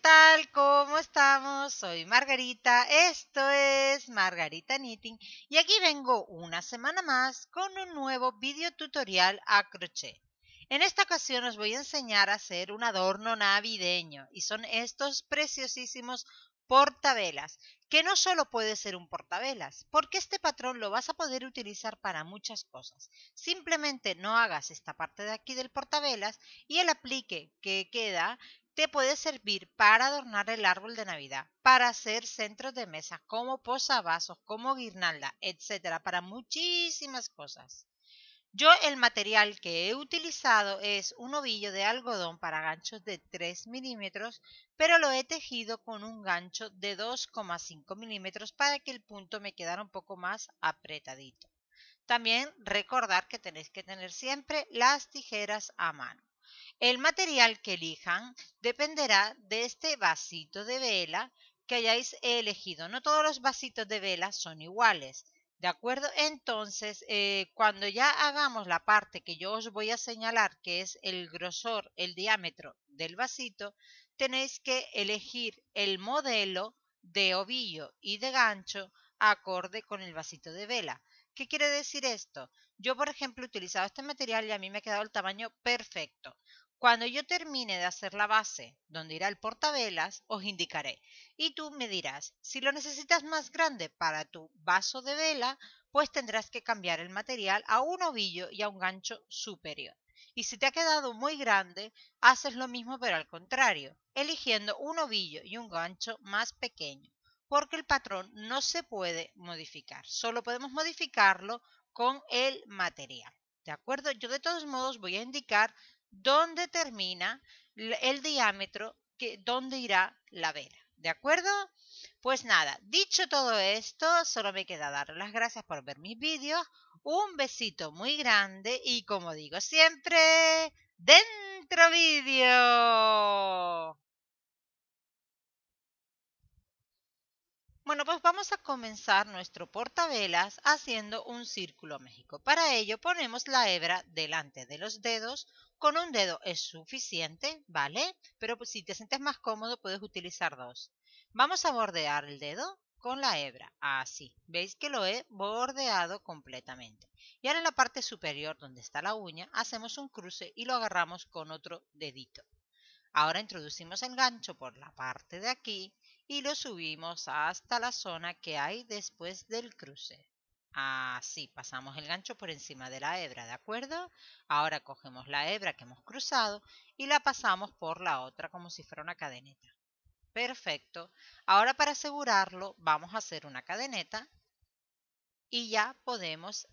tal? ¿Cómo estamos? Soy Margarita, esto es Margarita Knitting y aquí vengo una semana más con un nuevo video tutorial a crochet. En esta ocasión os voy a enseñar a hacer un adorno navideño y son estos preciosísimos portavelas, que no solo puede ser un portavelas, porque este patrón lo vas a poder utilizar para muchas cosas. Simplemente no hagas esta parte de aquí del portavelas y el aplique que queda puede servir para adornar el árbol de Navidad, para hacer centros de mesa, como posavasos, como guirnalda, etcétera, para muchísimas cosas. Yo el material que he utilizado es un ovillo de algodón para ganchos de 3 milímetros, pero lo he tejido con un gancho de 2,5 milímetros para que el punto me quedara un poco más apretadito. También recordar que tenéis que tener siempre las tijeras a mano. El material que elijan dependerá de este vasito de vela que hayáis elegido. No todos los vasitos de vela son iguales. ¿De acuerdo? Entonces, eh, cuando ya hagamos la parte que yo os voy a señalar, que es el grosor, el diámetro del vasito, tenéis que elegir el modelo de ovillo y de gancho acorde con el vasito de vela. ¿Qué quiere decir esto? Yo, por ejemplo, he utilizado este material y a mí me ha quedado el tamaño perfecto. Cuando yo termine de hacer la base, donde irá el portavelas, os indicaré. Y tú me dirás, si lo necesitas más grande para tu vaso de vela, pues tendrás que cambiar el material a un ovillo y a un gancho superior. Y si te ha quedado muy grande, haces lo mismo pero al contrario, eligiendo un ovillo y un gancho más pequeño, porque el patrón no se puede modificar, solo podemos modificarlo con el material. ¿De acuerdo? Yo de todos modos voy a indicar dónde termina el diámetro, que, dónde irá la vela, ¿De acuerdo? Pues nada, dicho todo esto, solo me queda dar las gracias por ver mis vídeos, un besito muy grande y como digo siempre, dentro vídeo. Bueno, pues vamos a comenzar nuestro portavelas haciendo un círculo México. Para ello ponemos la hebra delante de los dedos. Con un dedo es suficiente, ¿vale? Pero pues, si te sientes más cómodo puedes utilizar dos. Vamos a bordear el dedo con la hebra, así. ¿Veis que lo he bordeado completamente? Y ahora en la parte superior donde está la uña hacemos un cruce y lo agarramos con otro dedito. Ahora introducimos el gancho por la parte de aquí y lo subimos hasta la zona que hay después del cruce. Así pasamos el gancho por encima de la hebra, ¿de acuerdo? Ahora cogemos la hebra que hemos cruzado y la pasamos por la otra como si fuera una cadeneta. Perfecto. Ahora para asegurarlo vamos a hacer una cadeneta y ya podemos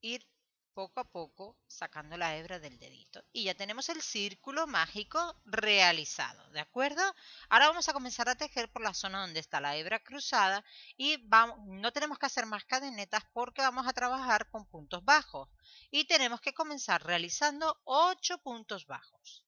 ir poco a poco sacando la hebra del dedito. Y ya tenemos el círculo mágico realizado, ¿de acuerdo? Ahora vamos a comenzar a tejer por la zona donde está la hebra cruzada y vamos, no tenemos que hacer más cadenetas porque vamos a trabajar con puntos bajos. Y tenemos que comenzar realizando 8 puntos bajos.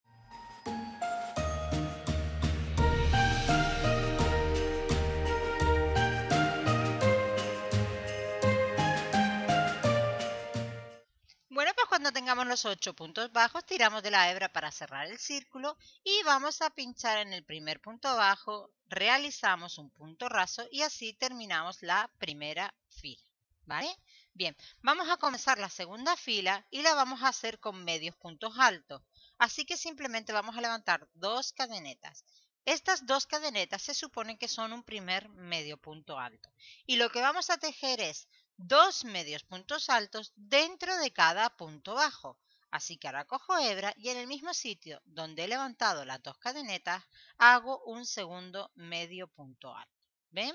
tengamos los ocho puntos bajos, tiramos de la hebra para cerrar el círculo y vamos a pinchar en el primer punto bajo, realizamos un punto raso y así terminamos la primera fila. ¿Vale? Bien, vamos a comenzar la segunda fila y la vamos a hacer con medios puntos altos. Así que simplemente vamos a levantar dos cadenetas. Estas dos cadenetas se supone que son un primer medio punto alto. Y lo que vamos a tejer es dos medios puntos altos dentro de cada punto bajo. Así que ahora cojo hebra y en el mismo sitio donde he levantado las dos cadenetas hago un segundo medio punto alto. ¿Ven?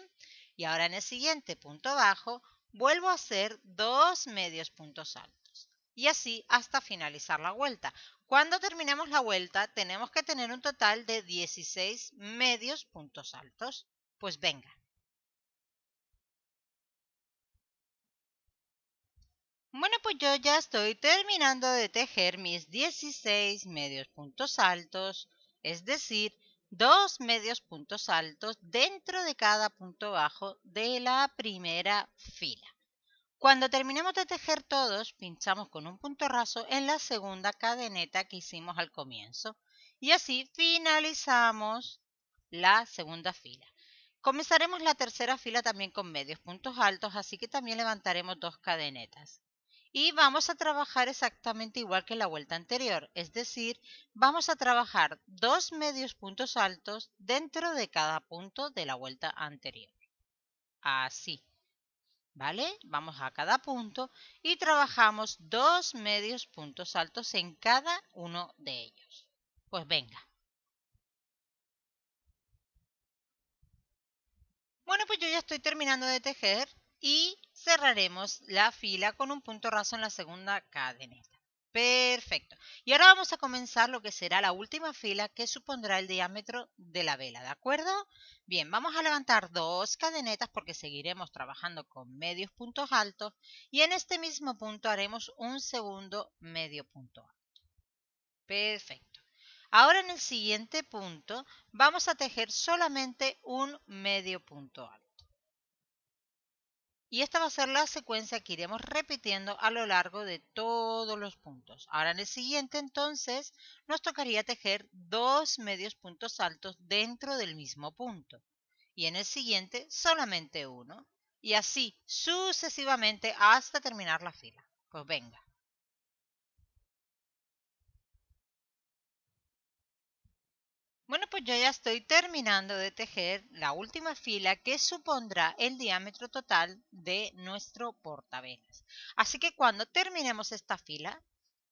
Y ahora en el siguiente punto bajo vuelvo a hacer dos medios puntos altos. Y así hasta finalizar la vuelta. Cuando terminemos la vuelta tenemos que tener un total de 16 medios puntos altos. Pues venga. Bueno, pues yo ya estoy terminando de tejer mis 16 medios puntos altos, es decir, dos medios puntos altos dentro de cada punto bajo de la primera fila. Cuando terminemos de tejer todos, pinchamos con un punto raso en la segunda cadeneta que hicimos al comienzo y así finalizamos la segunda fila. Comenzaremos la tercera fila también con medios puntos altos, así que también levantaremos dos cadenetas y vamos a trabajar exactamente igual que la vuelta anterior, es decir, vamos a trabajar dos medios puntos altos dentro de cada punto de la vuelta anterior. Así. ¿Vale? Vamos a cada punto y trabajamos dos medios puntos altos en cada uno de ellos. Pues venga. Bueno, pues yo ya estoy terminando de tejer y cerraremos la fila con un punto raso en la segunda cadeneta. Perfecto. Y ahora vamos a comenzar lo que será la última fila que supondrá el diámetro de la vela, ¿de acuerdo? Bien, vamos a levantar dos cadenetas porque seguiremos trabajando con medios puntos altos y en este mismo punto haremos un segundo medio punto alto. Perfecto. Ahora en el siguiente punto vamos a tejer solamente un medio punto alto. Y esta va a ser la secuencia que iremos repitiendo a lo largo de todos los puntos. Ahora en el siguiente entonces nos tocaría tejer dos medios puntos altos dentro del mismo punto. Y en el siguiente solamente uno. Y así sucesivamente hasta terminar la fila. Pues venga. Bueno, pues yo ya estoy terminando de tejer la última fila que supondrá el diámetro total de nuestro portavelas. Así que cuando terminemos esta fila,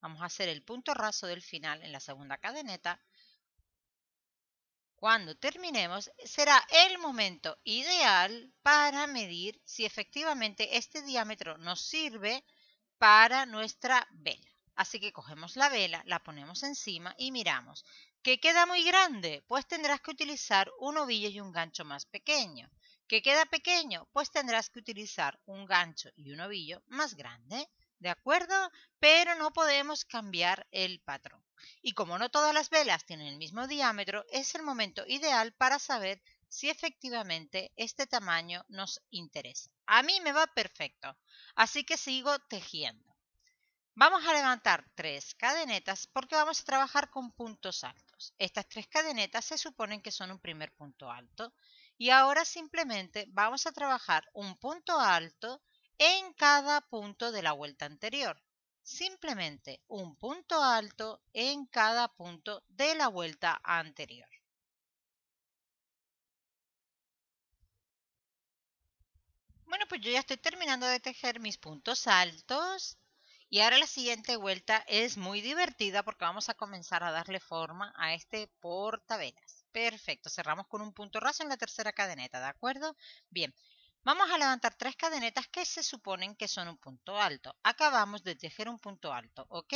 vamos a hacer el punto raso del final en la segunda cadeneta. Cuando terminemos, será el momento ideal para medir si efectivamente este diámetro nos sirve para nuestra vela. Así que cogemos la vela, la ponemos encima y miramos que queda muy grande, pues tendrás que utilizar un ovillo y un gancho más pequeño. Que queda pequeño, pues tendrás que utilizar un gancho y un ovillo más grande. ¿De acuerdo? Pero no podemos cambiar el patrón. Y como no todas las velas tienen el mismo diámetro, es el momento ideal para saber si efectivamente este tamaño nos interesa. A mí me va perfecto, así que sigo tejiendo. Vamos a levantar tres cadenetas porque vamos a trabajar con puntos altos. Estas tres cadenetas se suponen que son un primer punto alto y ahora simplemente vamos a trabajar un punto alto en cada punto de la vuelta anterior. Simplemente un punto alto en cada punto de la vuelta anterior. Bueno, pues yo ya estoy terminando de tejer mis puntos altos y ahora la siguiente vuelta es muy divertida porque vamos a comenzar a darle forma a este portavenas. Perfecto, cerramos con un punto raso en la tercera cadeneta, ¿de acuerdo? Bien, vamos a levantar tres cadenetas que se suponen que son un punto alto. Acabamos de tejer un punto alto, ¿ok?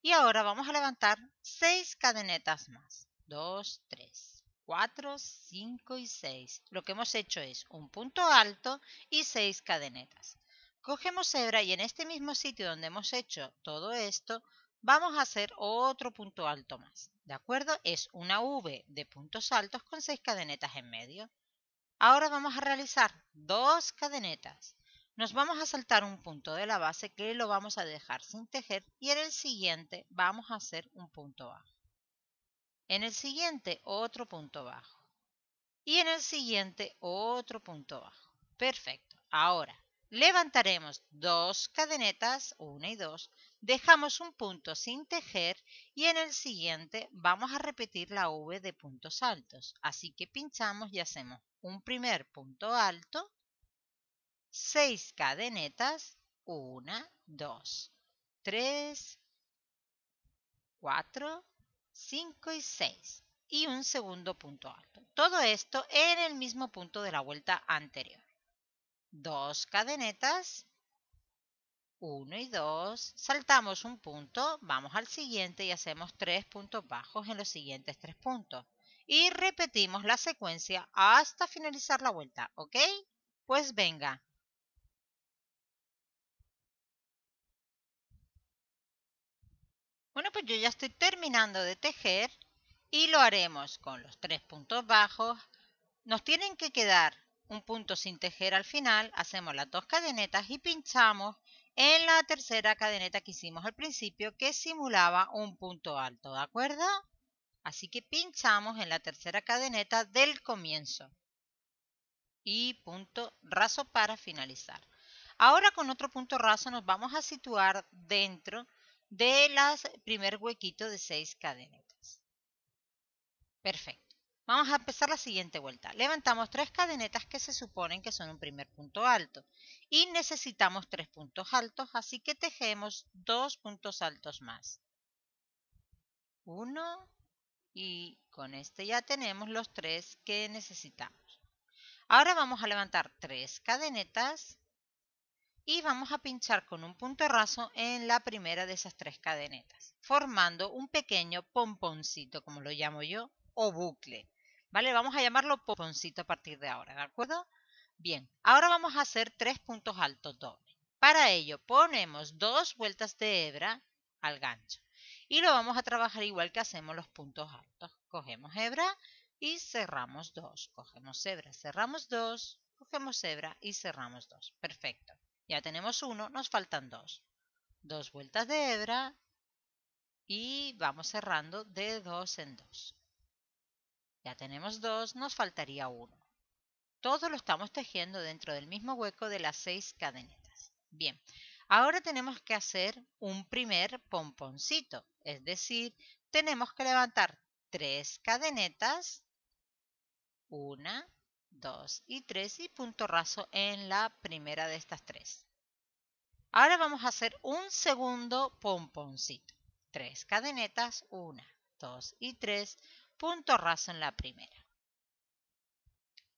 Y ahora vamos a levantar seis cadenetas más. 2, 3, 4, 5 y 6. Lo que hemos hecho es un punto alto y seis cadenetas. Cogemos hebra y en este mismo sitio donde hemos hecho todo esto, vamos a hacer otro punto alto más. ¿De acuerdo? Es una V de puntos altos con seis cadenetas en medio. Ahora vamos a realizar dos cadenetas. Nos vamos a saltar un punto de la base que lo vamos a dejar sin tejer y en el siguiente vamos a hacer un punto bajo. En el siguiente otro punto bajo. Y en el siguiente otro punto bajo. Perfecto. Ahora Levantaremos dos cadenetas, una y dos, dejamos un punto sin tejer y en el siguiente vamos a repetir la V de puntos altos. Así que pinchamos y hacemos un primer punto alto, seis cadenetas, una, dos, tres, cuatro, cinco y seis. Y un segundo punto alto. Todo esto en el mismo punto de la vuelta anterior dos cadenetas, 1 y 2, saltamos un punto, vamos al siguiente y hacemos tres puntos bajos en los siguientes tres puntos. Y repetimos la secuencia hasta finalizar la vuelta, ¿ok? Pues venga. Bueno, pues yo ya estoy terminando de tejer y lo haremos con los tres puntos bajos. Nos tienen que quedar un punto sin tejer al final, hacemos las dos cadenetas y pinchamos en la tercera cadeneta que hicimos al principio que simulaba un punto alto, ¿de acuerdo? Así que pinchamos en la tercera cadeneta del comienzo y punto raso para finalizar. Ahora con otro punto raso nos vamos a situar dentro del primer huequito de seis cadenetas. Perfecto. Vamos a empezar la siguiente vuelta. Levantamos tres cadenetas que se suponen que son un primer punto alto y necesitamos tres puntos altos, así que tejemos dos puntos altos más. Uno y con este ya tenemos los tres que necesitamos. Ahora vamos a levantar tres cadenetas y vamos a pinchar con un punto raso en la primera de esas tres cadenetas, formando un pequeño pomponcito, como lo llamo yo, o bucle. ¿Vale? Vamos a llamarlo poponcito a partir de ahora, ¿de acuerdo? Bien, ahora vamos a hacer tres puntos altos dobles. Para ello ponemos dos vueltas de hebra al gancho y lo vamos a trabajar igual que hacemos los puntos altos. Cogemos hebra y cerramos dos. Cogemos hebra, cerramos dos, cogemos hebra y cerramos dos. Perfecto. Ya tenemos uno, nos faltan dos. Dos vueltas de hebra y vamos cerrando de dos en dos. Ya tenemos dos, nos faltaría uno. Todo lo estamos tejiendo dentro del mismo hueco de las seis cadenetas. Bien, ahora tenemos que hacer un primer pomponcito, es decir, tenemos que levantar tres cadenetas, una, dos y tres, y punto raso en la primera de estas tres. Ahora vamos a hacer un segundo pomponcito. Tres cadenetas, una, dos y tres, punto raso en la primera.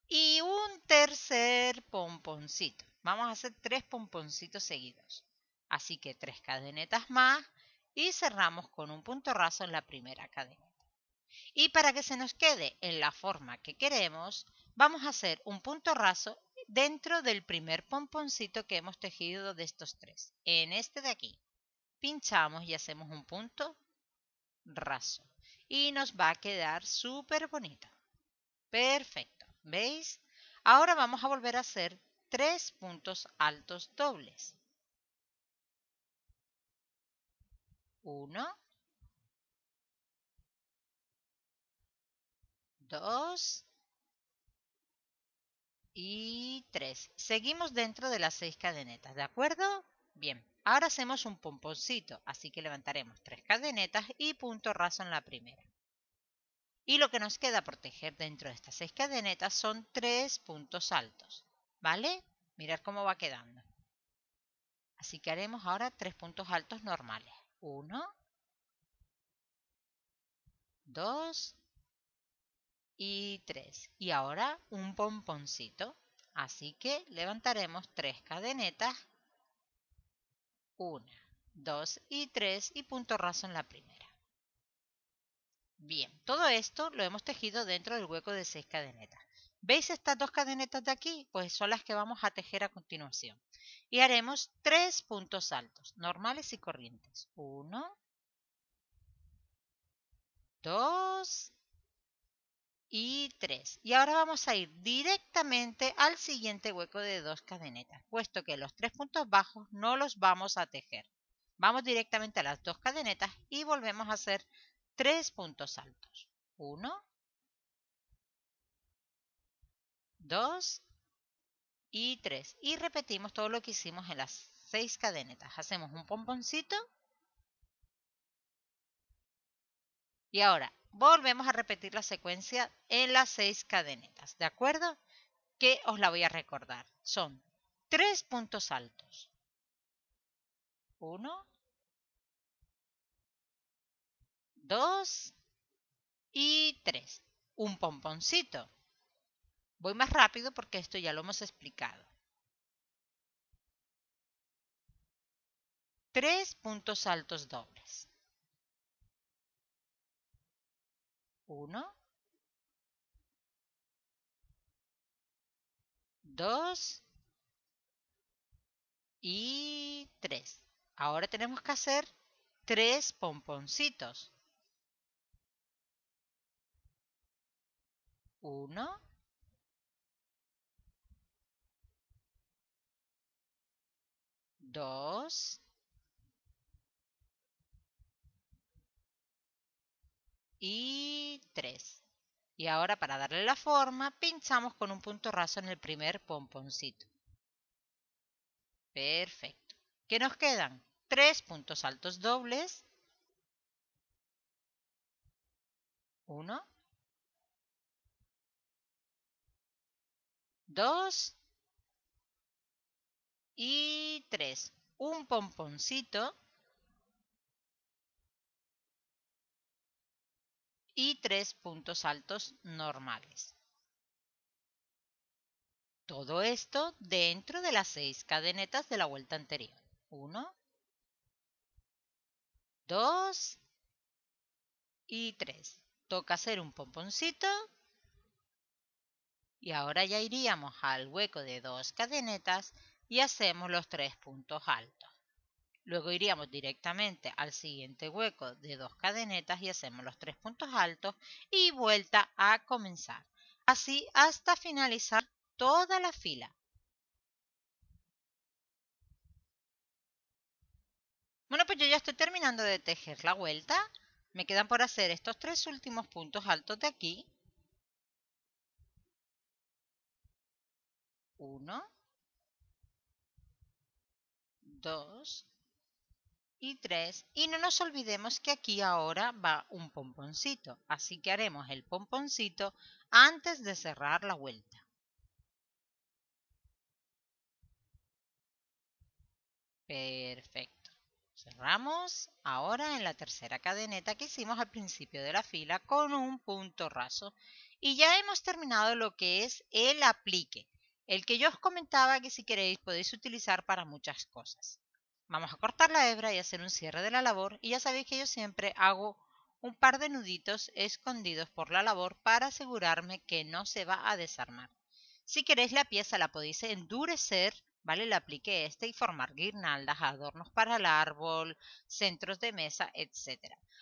Y un tercer pomponcito. Vamos a hacer tres pomponcitos seguidos. Así que tres cadenetas más y cerramos con un punto raso en la primera cadeneta. Y para que se nos quede en la forma que queremos, vamos a hacer un punto raso dentro del primer pomponcito que hemos tejido de estos tres. En este de aquí. Pinchamos y hacemos un punto raso y nos va a quedar súper bonito. Perfecto, ¿veis? Ahora vamos a volver a hacer tres puntos altos dobles. Uno, dos y tres. Seguimos dentro de las seis cadenetas, ¿de acuerdo? Bien. Ahora hacemos un pomponcito, así que levantaremos tres cadenetas y punto raso en la primera. Y lo que nos queda por tejer dentro de estas seis cadenetas son tres puntos altos, ¿vale? Mirad cómo va quedando. Así que haremos ahora tres puntos altos normales. Uno, dos y tres. Y ahora un pomponcito. Así que levantaremos tres cadenetas 1, 2 y 3 y punto raso en la primera. Bien, todo esto lo hemos tejido dentro del hueco de 6 cadenetas. ¿Veis estas dos cadenetas de aquí? Pues son las que vamos a tejer a continuación. Y haremos tres puntos altos, normales y corrientes. 1, 2 y 3. Y ahora vamos a ir directamente al siguiente hueco de dos cadenetas, puesto que los tres puntos bajos no los vamos a tejer. Vamos directamente a las dos cadenetas y volvemos a hacer tres puntos altos. 1, 2 y 3. Y repetimos todo lo que hicimos en las seis cadenetas. Hacemos un pomponcito. Y ahora, volvemos a repetir la secuencia en las seis cadenetas, ¿de acuerdo? Que os la voy a recordar. Son tres puntos altos. Uno, dos y tres. Un pomponcito. Voy más rápido porque esto ya lo hemos explicado. Tres puntos altos dobles. 1, 2 y 3. Ahora tenemos que hacer tres pomponcitos. 1, 2, y 3. Y ahora para darle la forma, pinchamos con un punto raso en el primer pomponcito. Perfecto. ¿Qué nos quedan? Tres puntos altos dobles. Uno. Dos. Y tres. Un pomponcito y tres puntos altos normales. Todo esto dentro de las seis cadenetas de la vuelta anterior. 1, 2 y 3. Toca hacer un pomponcito. Y ahora ya iríamos al hueco de dos cadenetas y hacemos los tres puntos altos. Luego iríamos directamente al siguiente hueco de dos cadenetas y hacemos los tres puntos altos y vuelta a comenzar. Así hasta finalizar toda la fila. Bueno, pues yo ya estoy terminando de tejer la vuelta. Me quedan por hacer estos tres últimos puntos altos de aquí. Uno. Dos y 3 y no nos olvidemos que aquí ahora va un pomponcito, así que haremos el pomponcito antes de cerrar la vuelta. Perfecto. Cerramos ahora en la tercera cadeneta que hicimos al principio de la fila con un punto raso y ya hemos terminado lo que es el aplique, el que yo os comentaba que si queréis podéis utilizar para muchas cosas. Vamos a cortar la hebra y hacer un cierre de la labor y ya sabéis que yo siempre hago un par de nuditos escondidos por la labor para asegurarme que no se va a desarmar. Si queréis la pieza la podéis endurecer, ¿vale? La apliqué este y formar guirnaldas, adornos para el árbol, centros de mesa, etc.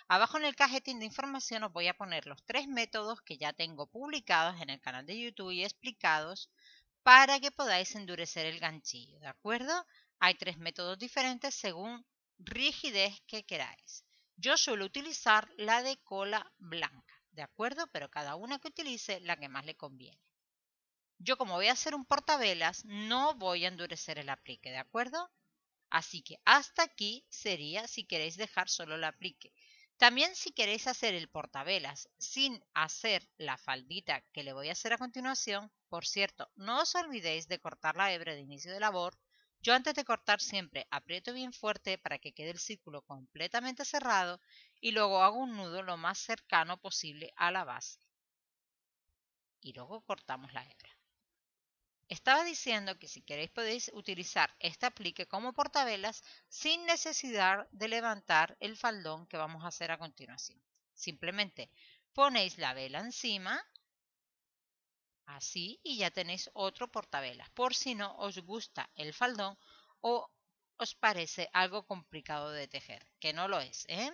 Abajo en el cajetín de información os voy a poner los tres métodos que ya tengo publicados en el canal de YouTube y explicados para que podáis endurecer el ganchillo, ¿de acuerdo? Hay tres métodos diferentes según rigidez que queráis. Yo suelo utilizar la de cola blanca, ¿de acuerdo? Pero cada una que utilice la que más le conviene. Yo como voy a hacer un portavelas, no voy a endurecer el aplique, ¿de acuerdo? Así que hasta aquí sería si queréis dejar solo el aplique. También si queréis hacer el portavelas sin hacer la faldita que le voy a hacer a continuación, por cierto, no os olvidéis de cortar la hebra de inicio de labor yo antes de cortar siempre aprieto bien fuerte para que quede el círculo completamente cerrado y luego hago un nudo lo más cercano posible a la base. Y luego cortamos la hebra. Estaba diciendo que si queréis podéis utilizar este aplique como portavelas sin necesidad de levantar el faldón que vamos a hacer a continuación. Simplemente ponéis la vela encima Así y ya tenéis otro portavelas, por si no os gusta el faldón o os parece algo complicado de tejer, que no lo es, ¿eh?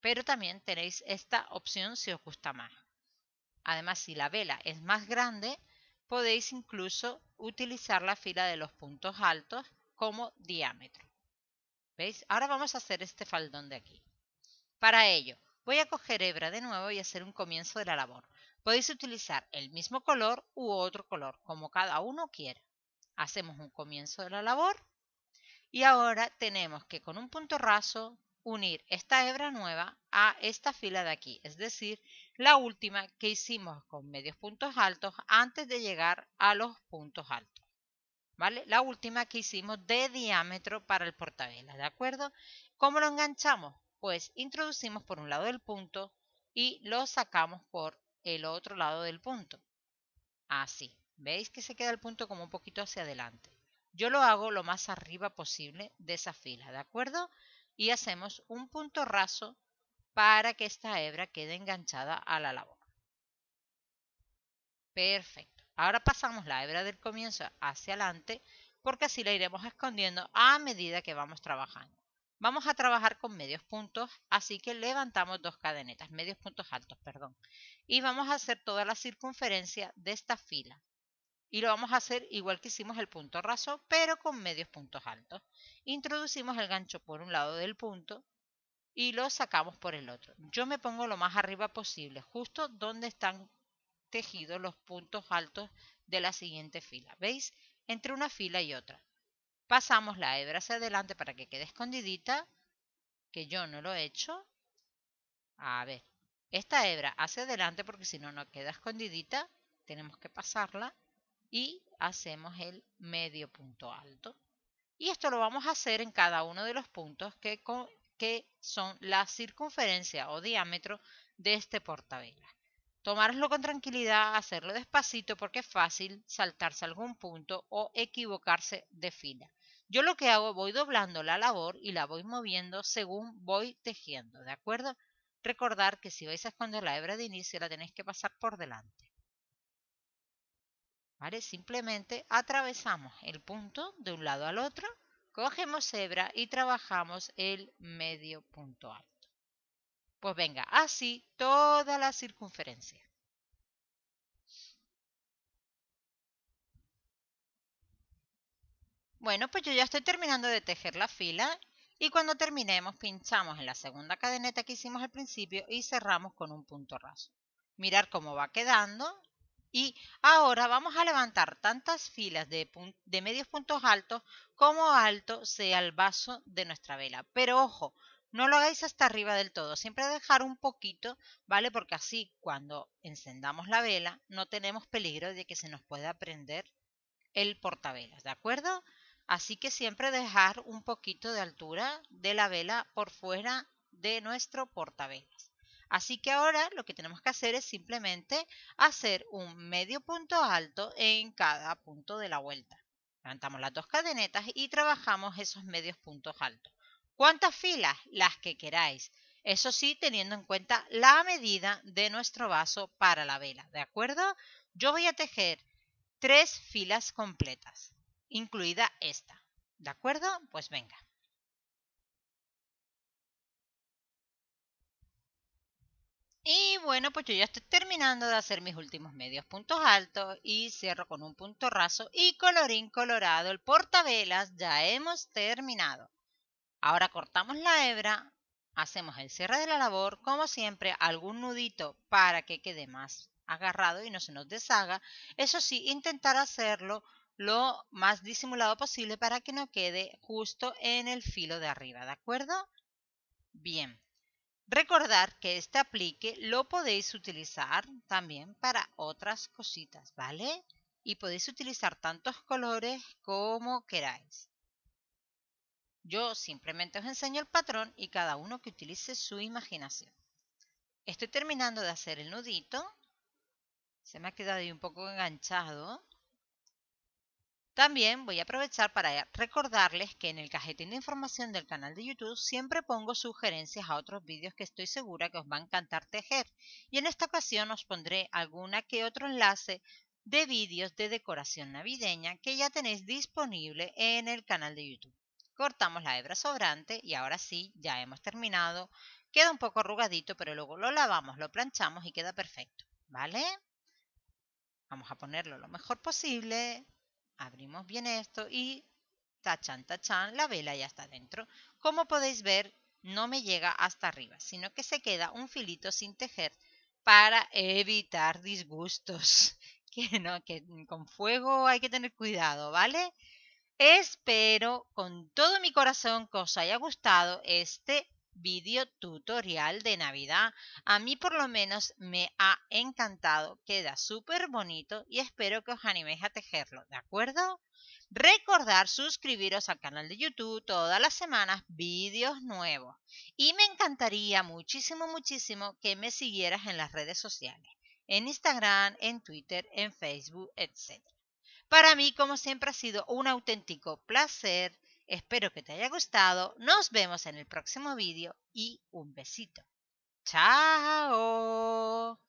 Pero también tenéis esta opción si os gusta más. Además, si la vela es más grande, podéis incluso utilizar la fila de los puntos altos como diámetro. ¿Veis? Ahora vamos a hacer este faldón de aquí. Para ello, voy a coger hebra de nuevo y hacer un comienzo de la labor. Podéis utilizar el mismo color u otro color, como cada uno quiera. Hacemos un comienzo de la labor y ahora tenemos que con un punto raso unir esta hebra nueva a esta fila de aquí, es decir, la última que hicimos con medios puntos altos antes de llegar a los puntos altos. ¿Vale? La última que hicimos de diámetro para el portavela ¿de acuerdo? ¿Cómo lo enganchamos? Pues introducimos por un lado el punto y lo sacamos por el otro lado del punto. Así. ¿Veis que se queda el punto como un poquito hacia adelante? Yo lo hago lo más arriba posible de esa fila, ¿de acuerdo? Y hacemos un punto raso para que esta hebra quede enganchada a la labor. Perfecto. Ahora pasamos la hebra del comienzo hacia adelante porque así la iremos escondiendo a medida que vamos trabajando. Vamos a trabajar con medios puntos, así que levantamos dos cadenetas, medios puntos altos, perdón. Y vamos a hacer toda la circunferencia de esta fila. Y lo vamos a hacer igual que hicimos el punto raso, pero con medios puntos altos. Introducimos el gancho por un lado del punto y lo sacamos por el otro. Yo me pongo lo más arriba posible, justo donde están tejidos los puntos altos de la siguiente fila. ¿Veis? Entre una fila y otra. Pasamos la hebra hacia adelante para que quede escondidita, que yo no lo he hecho. A ver, esta hebra hacia adelante porque si no, no queda escondidita. Tenemos que pasarla y hacemos el medio punto alto. Y esto lo vamos a hacer en cada uno de los puntos que, son la circunferencia o diámetro de este portavela. Tomarlo con tranquilidad, hacerlo despacito porque es fácil saltarse algún punto o equivocarse de fila. Yo lo que hago, voy doblando la labor y la voy moviendo según voy tejiendo, ¿de acuerdo? Recordar que si vais a esconder la hebra de inicio la tenéis que pasar por delante. ¿Vale? Simplemente atravesamos el punto de un lado al otro, cogemos hebra y trabajamos el medio punto alto. Pues venga, así toda la circunferencia. Bueno, pues yo ya estoy terminando de tejer la fila y cuando terminemos pinchamos en la segunda cadeneta que hicimos al principio y cerramos con un punto raso. Mirar cómo va quedando y ahora vamos a levantar tantas filas de, medios puntos altos como alto sea el vaso de nuestra vela. Pero ojo, no lo hagáis hasta arriba del todo, siempre dejar un poquito, ¿vale? Porque así cuando encendamos la vela no tenemos peligro de que se nos pueda prender el portavelas, ¿de acuerdo? Así que siempre dejar un poquito de altura de la vela por fuera de nuestro portavelas. Así que ahora lo que tenemos que hacer es simplemente hacer un medio punto alto en cada punto de la vuelta. Levantamos las dos cadenetas y trabajamos esos medios puntos altos. ¿Cuántas filas? Las que queráis. Eso sí, teniendo en cuenta la medida de nuestro vaso para la vela, ¿de acuerdo? Yo voy a tejer tres filas completas incluida esta. ¿De acuerdo? Pues venga. Y bueno, pues yo ya estoy terminando de hacer mis últimos medios puntos altos y cierro con un punto raso y colorín colorado el portavelas ya hemos terminado. Ahora cortamos la hebra, hacemos el cierre de la labor, como siempre algún nudito para que quede más agarrado y no se nos deshaga. Eso sí, intentar hacerlo lo más disimulado posible para que no quede justo en el filo de arriba, ¿de acuerdo? Bien. Recordar que este aplique lo podéis utilizar también para otras cositas, ¿vale? Y podéis utilizar tantos colores como queráis. Yo simplemente os enseño el patrón y cada uno que utilice su imaginación. Estoy terminando de hacer el nudito. Se me ha quedado ahí un poco enganchado. También voy a aprovechar para recordarles que en el cajetín de información del canal de YouTube siempre pongo sugerencias a otros vídeos que estoy segura que os va a encantar tejer y en esta ocasión os pondré alguna que otro enlace de vídeos de decoración navideña que ya tenéis disponible en el canal de YouTube. Cortamos la hebra sobrante y ahora sí, ya hemos terminado. Queda un poco arrugadito, pero luego lo lavamos, lo planchamos y queda perfecto, ¿vale? Vamos a ponerlo lo mejor posible. Abrimos bien esto y tachan, tachan, la vela ya está dentro. Como podéis ver, no me llega hasta arriba, sino que se queda un filito sin tejer para evitar disgustos. Que no, que con fuego hay que tener cuidado, ¿vale? Espero con todo mi corazón que os haya gustado este video tutorial de Navidad. A mí por lo menos me ha encantado, queda súper bonito y espero que os animéis a tejerlo, ¿de acuerdo? Recordar suscribiros al canal de YouTube todas las semanas, vídeos nuevos. Y me encantaría muchísimo, muchísimo que me siguieras en las redes sociales, en Instagram, en Twitter, en Facebook, etc. Para mí, como siempre, ha sido un auténtico placer Espero que te haya gustado, nos vemos en el próximo vídeo y un besito. ¡Chao!